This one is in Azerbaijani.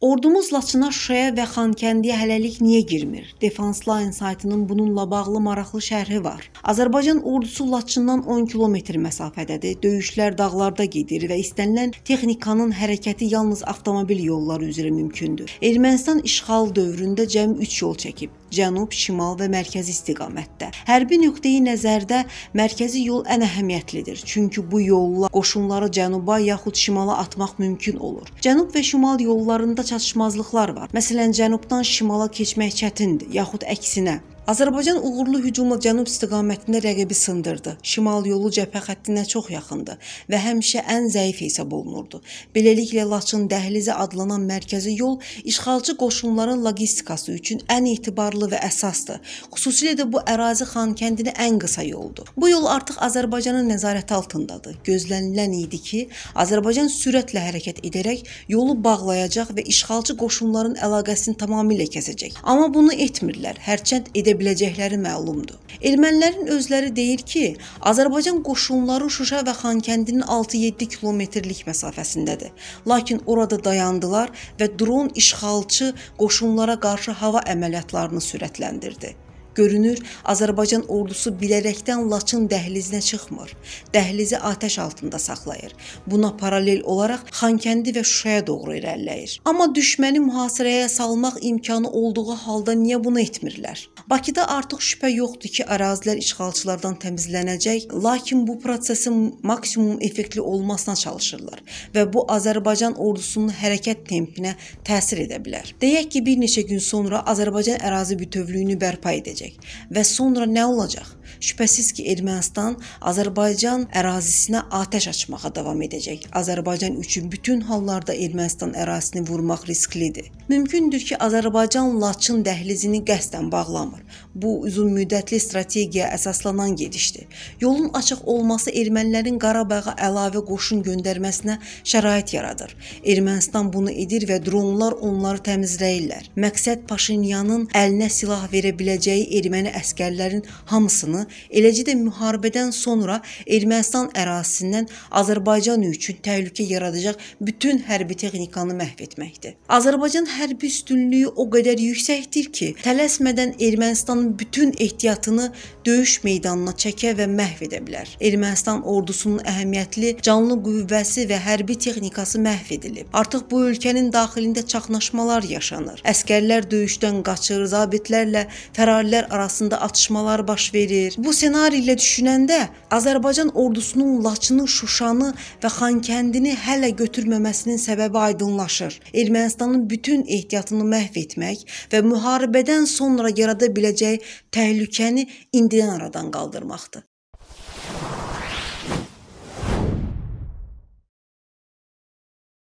Ordumuz Laçına, Şuşaya və Xankəndiyə hələlik niyə girmir? Defense Line saytının bununla bağlı maraqlı şərhi var. Azərbaycan ordusu Laçından 10 kilometr məsafədədir. Döyüşlər dağlarda gedir və istənilən texnikanın hərəkəti yalnız avtomobil yolları üzrə mümkündür. Ermənistan işğal dövründə cəmi 3 yol çəkib: cənub, şimal və mərkəzi istiqamətdə. Hərbi nöqteyi nəzərdə mərkəzi yol ən əhəmiyyətlidir, çünki bu yolla qoşunları cənuba yaxud şimala atmaq mümkün olur. Cənub və şimal yollarında çatışmazlıqlar var. Məsələn, cənubdan şimala keçmək çətindir, yaxud əksinə. Azərbaycan uğurlu hücumla cənub istiqamətində rəqibi sındırdı. Şimal yolu cəbhə xəttinə çox yaxındı və həmişə ən zəif hesab olunurdu. Beləliklə Laçın dəhlizi adlanan mərkəzi yol işğalçı qoşunların logistikası üçün ən etibarlı və əsasdır. Xüsusilə də bu ərazi Xankəndinə ən qısa yoldur. Bu yol artıq Azərbaycanın nəzarəti altındadır. Gözlənilən idi ki, Azərbaycan sürətlə hərəkət edərək yolu bağlayacaq və işğalçı qoşunların əlaqəsini tamamilə kəsəcək. Amma bunu etmirlər. Hərçənd edə verə biləcəkləri məlumdur. Ermənilərin özləri deyir ki, Azərbaycan qoşunları Şuşa və Xankəndinin 6-7 kilometrlik məsafəsindədir. Lakin orada dayandılar və dron işğalçı qoşunlara qarşı hava əməliyyatlarını sürətləndirdi. Görünür, Azərbaycan ordusu bilərəkdən Laçın dəhlizinə çıxmır. Dəhlizi atəş altında saxlayır. Buna paralel olaraq Xankəndi və Şuşaya doğru irəliləyir. Amma düşməni mühasirəyə salmaq imkanı olduğu halda niyə bunu etmirlər? Bakıda artıq şübhə yoxdur ki, ərazilər işğalçılardan təmizlənəcək, lakin bu prosesin maksimum effektli olmasına çalışırlar və bu Azərbaycan ordusunun hərəkət tempinə təsir edə bilər. Deyək ki, bir neçə gün sonra Azərbaycan ərazi bütövlüyünü bərpa edəcək ediləcək və sonra nə olacaq? Şübhəsiz ki, Ermənistan Azərbaycan ərazisinə atəş açmağa davam edəcək. Azərbaycan üçün bütün hallarda Ermənistan ərazisini vurmaq risklidir. Mümkündür ki, Azərbaycan Laçın dəhlizini qəsdən bağlamır. Bu uzunmüddətli strategiyaya əsaslanan gedişdir. Yolun açıq olması ermənilərin Qarabağa əlavə qoşun göndərməsinə şərait yaradır. Ermənistan bunu edir və dronlar onları təmizləyirlər. Məqsəd Paşinyanın əlinə silah verə biləcəyi erməni əskərlərin hamısını, eləcə də müharibədən sonra Ermənistan ərazisindən Azərbaycan üçün təhlükə yaradacaq bütün hərbi texnikanı məhv etməkdir. Azərbaycan hərbi üstünlüyü o qədər yüksəkdir ki, tələsmədən Ermənistanın bütün ehtiyatını döyüş meydanına çəkə və məhv edə bilər. Ermənistan ordusunun əhəmiyyətli canlı qüvvəsi və hərbi texnikası məhv edilib. Artıq bu ölkənin daxilində çaxnaşmalar yaşanır. Əskərlər döyüşdən qaçır, zabitlərlə fərarilər qüvvələr arasında atışmalar baş verir. Bu senari ilə düşünəndə Azərbaycan ordusunun Laçını, Şuşanı və Xankəndini hələ götürməməsinin səbəbi aydınlaşır. Ermənistanın bütün ehtiyatını məhv etmək və müharibədən sonra yarada biləcəyi təhlükəni indidən aradan qaldırmaqdır.